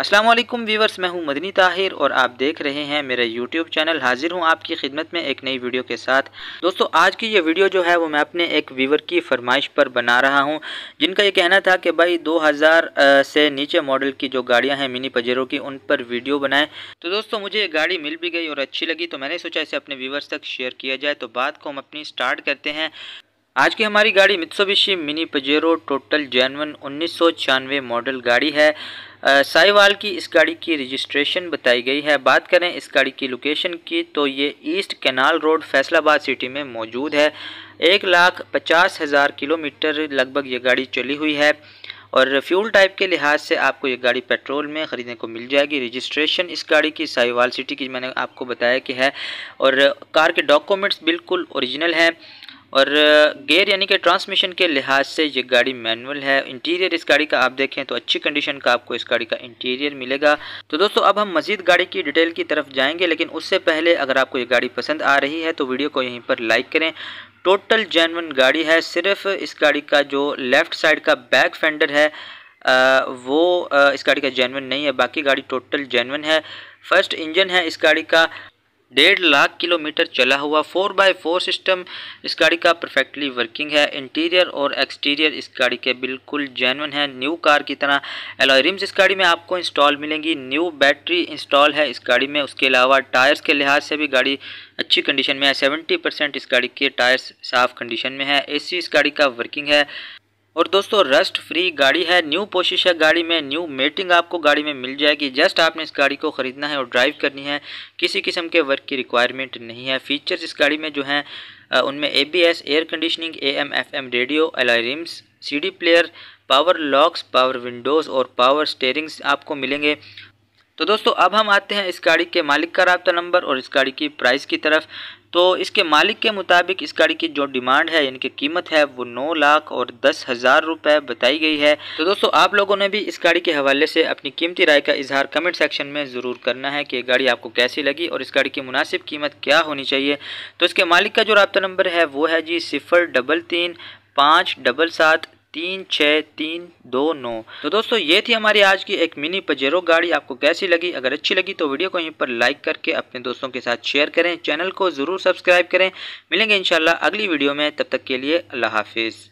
अस्सलाम वालेकुम व्यूवर्स मैं हूं मदनी ताहिर और आप देख रहे हैं मेरा यूट्यूब चैनल हाजिर हूं आपकी खिदमत में एक नई वीडियो के साथ दोस्तों आज की ये वीडियो जो है वो मैं अपने एक व्यूवर की फरमाइश पर बना रहा हूं जिनका ये कहना था कि भाई 2000 से नीचे मॉडल की जो गाड़ियां हैं मिनी पजेरों की उन पर वीडियो बनाएं तो दोस्तों मुझे ये गाड़ी मिल भी गई और अच्छी लगी तो मैंने सोचा इसे अपने व्यूवर्स तक शेयर किया जाए तो बात को हम अपनी स्टार्ट करते हैं आज की हमारी गाड़ी Mitsubishi mini Pajero total genuine उन्नीस मॉडल गाड़ी है साहिवाल की इस गाड़ी की रजिस्ट्रेशन बताई गई है बात करें इस गाड़ी की लोकेशन की तो ये east canal road Faisalabad city में मौजूद है एक लाख पचास हज़ार किलोमीटर लगभग ये गाड़ी चली हुई है और फ्यूल टाइप के लिहाज से आपको ये गाड़ी पेट्रोल में ख़रीदने को मिल जाएगी रजिस्ट्रेशन इस गाड़ी की साहिवाल सिटी की मैंने आपको बताया कि है और कार के डॉक्यूमेंट्स बिल्कुल औरिजिनल हैं और गेयर यानी कि ट्रांसमिशन के लिहाज से ये गाड़ी मैनुअल है इंटीरियर इस गाड़ी का आप देखें तो अच्छी कंडीशन का आपको इस गाड़ी का इंटीरियर मिलेगा तो दोस्तों अब हम मजीद गाड़ी की डिटेल की तरफ जाएंगे लेकिन उससे पहले अगर आपको ये गाड़ी पसंद आ रही है तो वीडियो को यहीं पर लाइक करें टोटल जेनवन गाड़ी है सिर्फ इस गाड़ी का जो लेफ़्ट साइड का बैक फेंडर है आ, वो आ, इस गाड़ी का जेनवन नहीं है बाकी गाड़ी टोटल जेनवन है फर्स्ट इंजन है इस गाड़ी का डेढ़ लाख किलोमीटर चला हुआ फोर बाई फोर सिस्टम इस गाड़ी का परफेक्टली वर्किंग है इंटीरियर और एक्सटीरियर इस गाड़ी के बिल्कुल जेनवन है न्यू कार की तरह एलॉय रिम्स इस गाड़ी में आपको इंस्टॉल मिलेंगी न्यू बैटरी इंस्टॉल है इस गाड़ी में उसके अलावा टायर्स के लिहाज से भी गाड़ी अच्छी कंडीशन में है सेवेंटी परसेंट इस गाड़ी के टायर्स साफ कंडीशन में है ए इस गाड़ी का वर्किंग है और दोस्तों रस्ट फ्री गाड़ी है न्यू पोशिश है गाड़ी में न्यू मेटिंग आपको गाड़ी में मिल जाएगी जस्ट आपने इस गाड़ी को ख़रीदना है और ड्राइव करनी है किसी किस्म के वर्क की रिक्वायरमेंट नहीं है फीचर्स इस गाड़ी में जो हैं उनमें A B S air conditioning A M F M radio rims C D player power locks power windows और पावर स्टेयरिंग्स आपको मिलेंगे तो दोस्तों अब हम आते हैं इस गाड़ी के मालिक का रबता नंबर और इस गाड़ी की प्राइस की तरफ तो इसके मालिक के मुताबिक इस गाड़ी की जो डिमांड है यानी कि कीमत है वो नौ लाख और दस हज़ार रुपये बताई गई है तो दोस्तों आप लोगों ने भी इस गाड़ी के हवाले से अपनी कीमती राय का इजहार कमेंट सेक्शन में ज़रूर करना है कि गाड़ी आपको कैसी लगी और इस गाड़ी की मुनासिब कीमत क्या होनी चाहिए तो इसके मालिक का जो रबता नंबर है वो है जी सिफ़र डबल तीन पाँच डबल सात तीन छः तीन दो नौ तो दोस्तों ये थी हमारी आज की एक मिनी पजेरो गाड़ी आपको कैसी लगी अगर अच्छी लगी तो वीडियो को यहीं पर लाइक करके अपने दोस्तों के साथ शेयर करें चैनल को ज़रूर सब्सक्राइब करें मिलेंगे इंशाल्लाह अगली वीडियो में तब तक के लिए अल्लाह हाफिज़